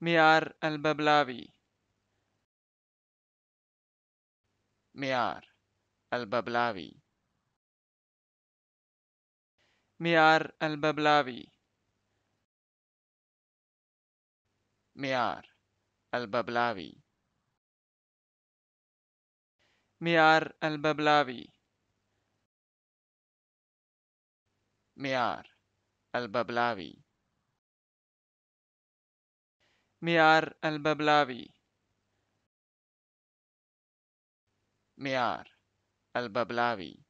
Miar el bablavi Miar el bablavi Miar el bablavi Miar el bablavi Miar el bablavi Miar al-Bablavi ميار الببلاوي ميار الببلاوي